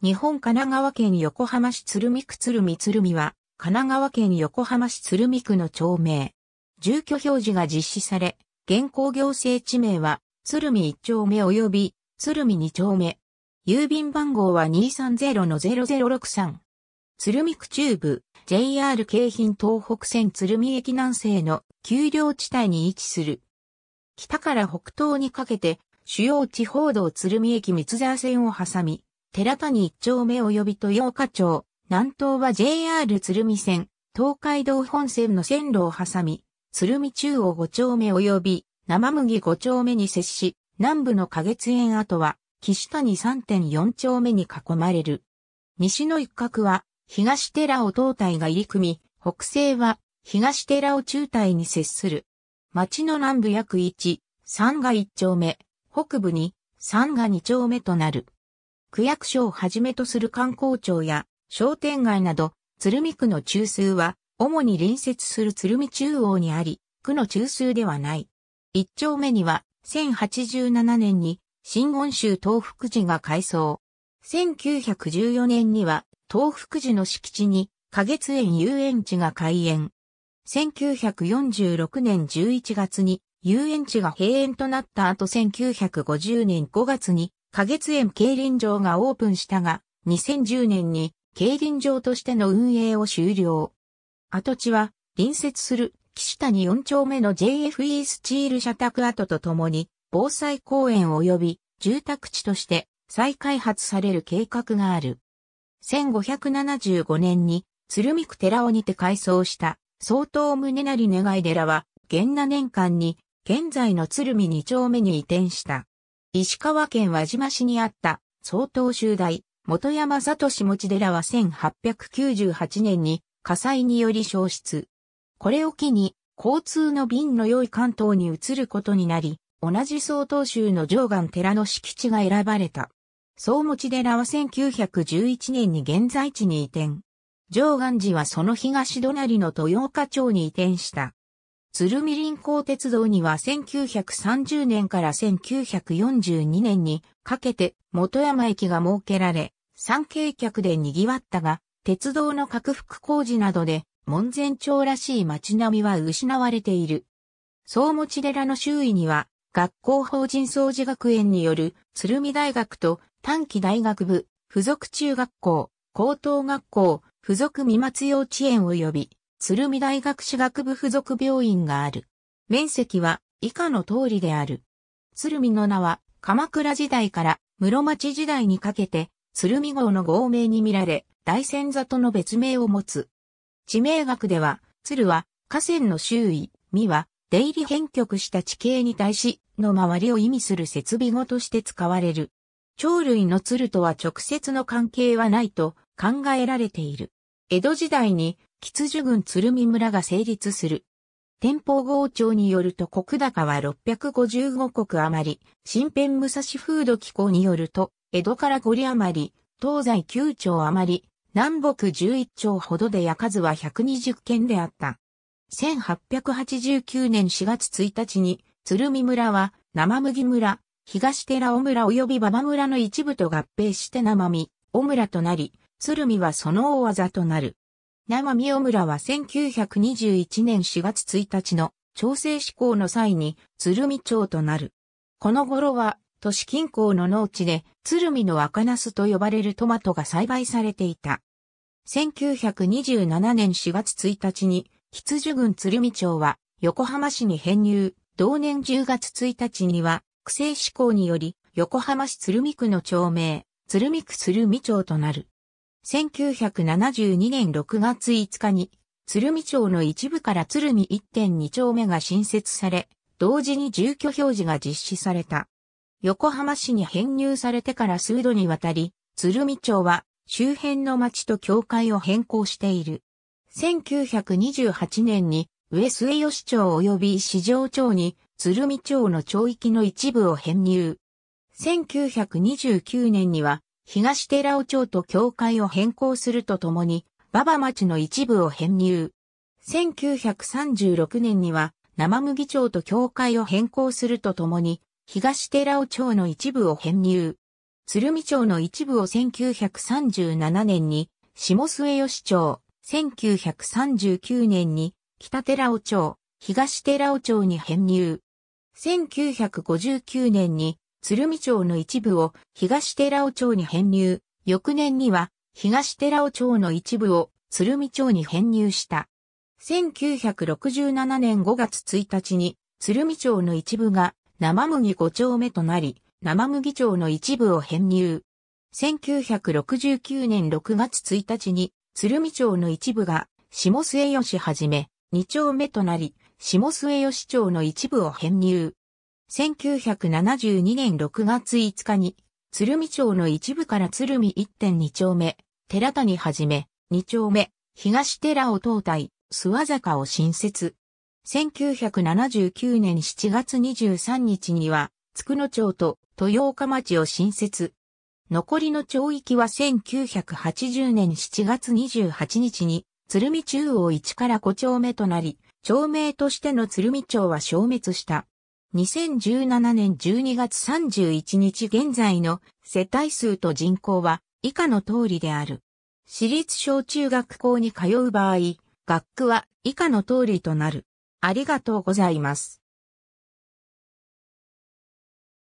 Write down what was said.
日本神奈川県横浜市鶴見区鶴見鶴見は、神奈川県横浜市鶴見区の町名。住居表示が実施され、現行行政地名は、鶴見1丁目及び、鶴見2丁目。郵便番号は230-0063。鶴見区中部、JR 京浜東北線鶴見駅南西の丘陵地帯に位置する。北から北東にかけて、主要地方道鶴見駅三沢線を挟み、寺谷一丁目及び豊岡町、南東は JR 鶴見線、東海道本線の線路を挟み、鶴見中央五丁目及び生麦五丁目に接し、南部の花月園跡は、岸谷3.4丁目に囲まれる。西の一角は、東寺尾東体が入り組み、北西は、東寺尾中体に接する。町の南部約1、3が1丁目、北部に、3が2丁目となる。区役所をはじめとする観光庁や商店街など、鶴見区の中枢は、主に隣接する鶴見中央にあり、区の中枢ではない。一丁目には、1087年に、新温州東福寺が改装。1914年には、東福寺の敷地に、花月園遊園地が開園。1946年11月に遊園地が閉園となった後1950年5月に花月園競輪場がオープンしたが、2010年に競輪場としての運営を終了。跡地は隣接する岸谷4丁目の JFE スチール社宅跡とともに防災公園及び住宅地として再開発される計画がある。1575年に鶴見区寺尾にて改装した総統宗成願い寺は、元那年間に現在の鶴見2丁目に移転した。石川県輪島市にあった総統集大、元山里下持寺は1898年に火災により消失。これを機に交通の便の良い関東に移ることになり、同じ総統州の上岸寺の敷地が選ばれた。総持寺は1911年に現在地に移転。上岸寺はその東隣の豊岡町に移転した。鶴見臨港鉄道には1930年から1942年にかけて元山駅が設けられ、参詣客で賑わったが、鉄道の拡幅工事などで門前町らしい街並みは失われている。総持寺の周囲には、学校法人総除学園による鶴見大学と短期大学部、附属中学校、高等学校、附属未末幼稚園及び、鶴見大学歯学部附属病院がある。面積は以下の通りである。鶴見の名は鎌倉時代から室町時代にかけて鶴見号の号名に見られ、大仙座との別名を持つ。地名学では、鶴は河川の周囲、見は出入り変曲した地形に対しの周りを意味する設備語として使われる。鳥類の鶴とは直接の関係はないと考えられている。江戸時代に吉樹郡鶴見村が成立する。天保号庁によると国高は655国余り、新編武蔵風土機構によると、江戸から5里余り、東西9町余り、南北11町ほどでや数は120件であった。1889年4月1日に、鶴見村は生麦村、東寺尾村及び馬場村の一部と合併して生身、尾村となり、鶴見はその大技となる。生美尾村は1921年4月1日の調整施行の際に鶴見町となる。この頃は都市近郊の農地で鶴見の赤ナスと呼ばれるトマトが栽培されていた。1927年4月1日に羊群。郡鶴見町は横浜市に編入。同年10月1日には区政施行により横浜市鶴見区の町名、鶴見区鶴見町となる。1972年6月5日に、鶴見町の一部から鶴見1.2丁目が新設され、同時に住居表示が実施された。横浜市に編入されてから数度にわたり、鶴見町は周辺の町と境界を変更している。1928年に上末吉町及び市場町に鶴見町の町域の一部を編入。1929年には東寺尾町と境界を変更するとともに、馬場町の一部を編入。1936年には、生麦町と境界を変更するとともに、東寺尾町の一部を編入。鶴見町の一部を1937年に、下末吉町、1939年に、北寺尾町、東寺尾町に編入。1959年に、鶴見町の一部を東寺尾町に編入、翌年には東寺尾町の一部を鶴見町に編入した。1967年5月1日に鶴見町の一部が生麦5丁目となり、生麦町の一部を編入。1969年6月1日に鶴見町の一部が下末吉はじめ2丁目となり、下末吉町の一部を編入。1972年6月5日に、鶴見町の一部から鶴見1.2丁目、寺谷はじめ、2丁目、東寺を東大、諏訪坂を新設。1979年7月23日には、筑野町と豊岡町を新設。残りの町域は1980年7月28日に、鶴見中央1から5丁目となり、町名としての鶴見町は消滅した。2017年12月31日現在の世帯数と人口は以下の通りである。私立小中学校に通う場合、学区は以下の通りとなる。ありがとうございます。